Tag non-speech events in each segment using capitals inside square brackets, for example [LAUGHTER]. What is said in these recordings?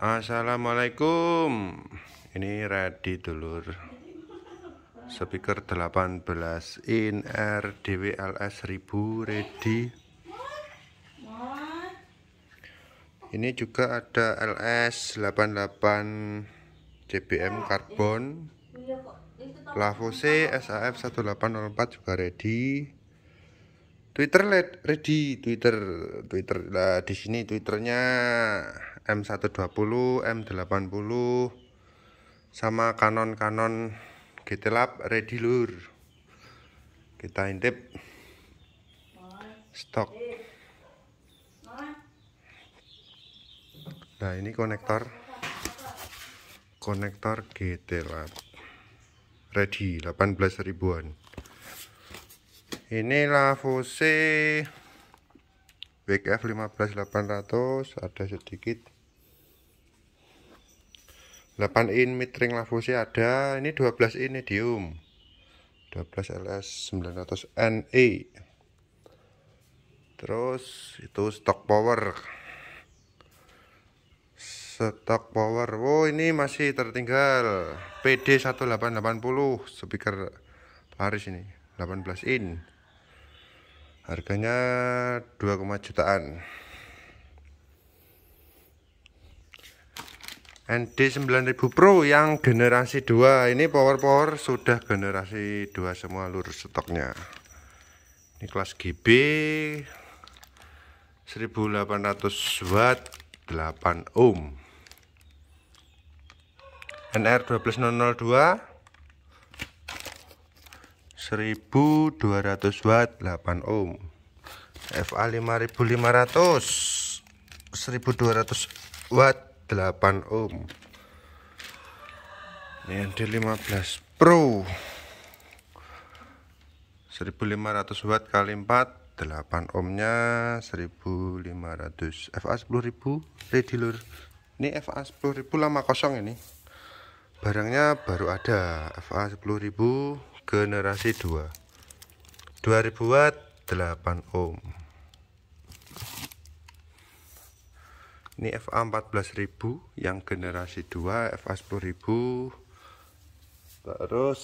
Assalamualaikum Ini ready dulur Speaker 18 In RDWLS 1000 ready Ini juga ada LS 88 CBM karbon Lavose SAF 1804 juga ready Twitter ready Twitter Twitter lah di sini Twitternya M120 M80 sama Canon Canon GT Lab ready lur kita intip stok nah ini konektor konektor GT Lab ready 18 ribuan inilah fusi WKF 15800 ada sedikit 8 in mitring lafusi ada ini 12 in medium 12 LS 900 NE terus itu stock power stok power wow oh, ini masih tertinggal PD 1880 speaker laris ini 18 in harganya 2, jutaan ND9000 Pro yang generasi 2 ini power-power sudah generasi 2 semua lur stoknya ini kelas GB 1800 watt 8 ohm NR12002 1200 watt 8 ohm FA 5500 1200 watt 8 ohm ini D15 Pro 1500 watt kali 4 8 ohmnya 1500 FA 10000 ready lur ini FA 10000 lama kosong ini barangnya baru ada FA 10000 generasi 2 2000 watt 8 ohm ini FA 14000 yang generasi 2 FA 10000 terus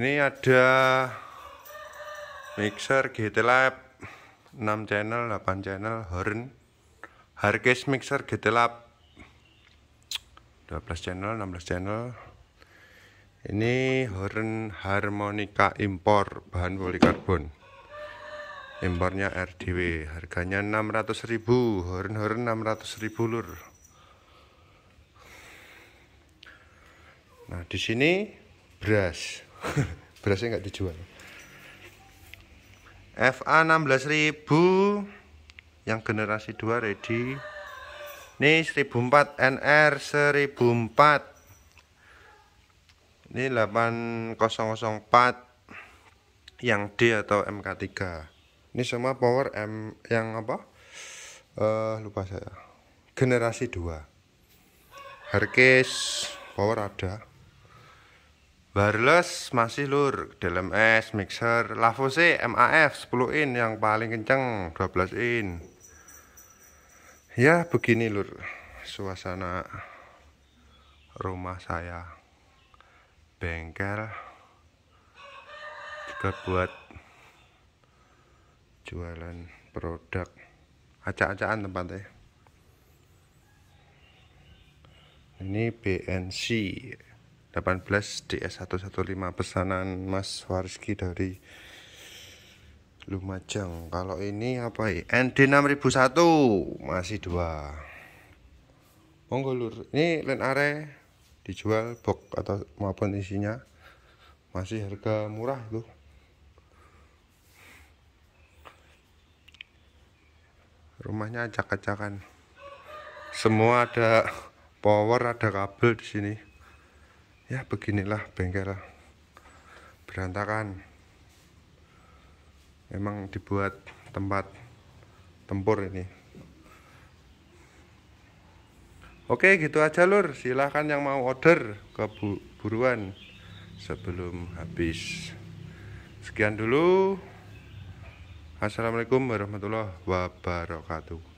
ini ada mixer GT Lab 6 channel 8 channel horn Harkes mixer GT Lab 12 channel 16 channel ini horn harmonika impor bahan polikarbon. Impornya RDW, harganya 600.000, horn-horn 600.000 lur. Nah, di sini beras. [LAUGHS] Berasnya nggak dijual. FA 16.000 yang generasi 2 ready. Ini 1004 NR 1004 ini 8004 yang D atau MK3 ini semua power M yang apa uh, lupa saya generasi 2 harkis power ada wireless masih lur es mixer Lavose MAF 10 in yang paling kenceng 12 in ya begini lur suasana rumah saya bengkel juga buat jualan produk acak-acakan tempatnya ini BNC 18 DS115 pesanan Mas Warski dari Lumajang kalau ini apa ya ND 6001 masih dua monggo lur ini len are dijual box atau maupun isinya masih harga murah itu rumahnya acak-acakan semua ada power ada kabel di sini ya beginilah bengkel berantakan emang dibuat tempat tempur ini Oke gitu aja lur silahkan yang mau order ke buruan sebelum habis sekian dulu Assalamualaikum warahmatullahi wabarakatuh